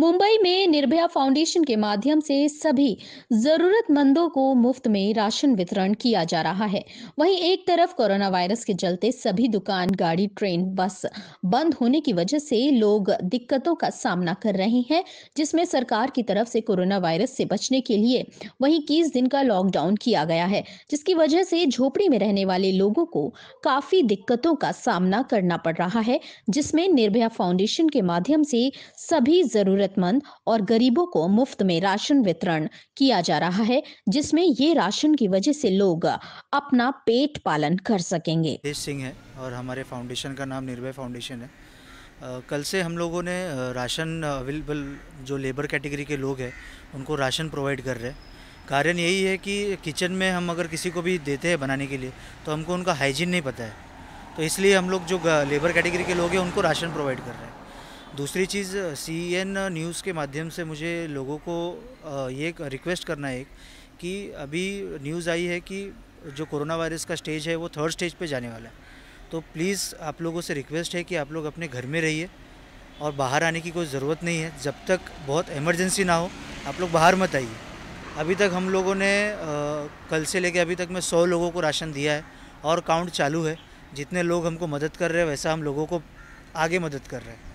मुंबई में निर्भया फाउंडेशन के माध्यम से सभी जरूरतमंदों को मुफ्त में राशन वितरण किया जा रहा है वहीं एक तरफ कोरोना वायरस के चलते सभी दुकान गाड़ी ट्रेन बस बंद होने की वजह से लोग दिक्कतों का सामना कर रहे हैं जिसमें सरकार की तरफ से कोरोना वायरस से बचने के लिए वहीं इक्कीस दिन का लॉकडाउन किया गया है जिसकी वजह से झोपड़ी में रहने वाले लोगों को काफी दिक्कतों का सामना करना पड़ रहा है जिसमें निर्भया फाउंडेशन के माध्यम से सभी जरूरत जरूरतमंद और गरीबों को मुफ्त में राशन वितरण किया जा रहा है जिसमें ये राशन की वजह से लोग अपना पेट पालन कर सकेंगे सिंह है और हमारे फाउंडेशन का नाम निर्भय फाउंडेशन है कल से हम लोगों ने राशन अवेलेबल जो लेबर कैटेगरी के लोग हैं उनको राशन प्रोवाइड कर रहे हैं कारण यही है कि किचन में हम अगर किसी को भी देते हैं बनाने के लिए तो हमको उनका हाइजीन नहीं पता है तो इसलिए हम लोग जो लेबर कैटेगरी के लोग हैं उनको राशन प्रोवाइड कर रहे हैं दूसरी चीज़ सी एन e न्यूज़ के माध्यम से मुझे लोगों को ये रिक्वेस्ट करना है कि अभी न्यूज़ आई है कि जो कोरोना वायरस का स्टेज है वो थर्ड स्टेज पे जाने वाला है तो प्लीज़ आप लोगों से रिक्वेस्ट है कि आप लोग अपने घर में रहिए और बाहर आने की कोई ज़रूरत नहीं है जब तक बहुत इमरजेंसी ना हो आप लोग बाहर मत आइए अभी तक हम लोगों ने आ, कल से लेके अभी तक मैं सौ लोगों को राशन दिया है और काउंट चालू है जितने लोग हमको मदद कर रहे हैं वैसा हम लोगों को आगे मदद कर रहे हैं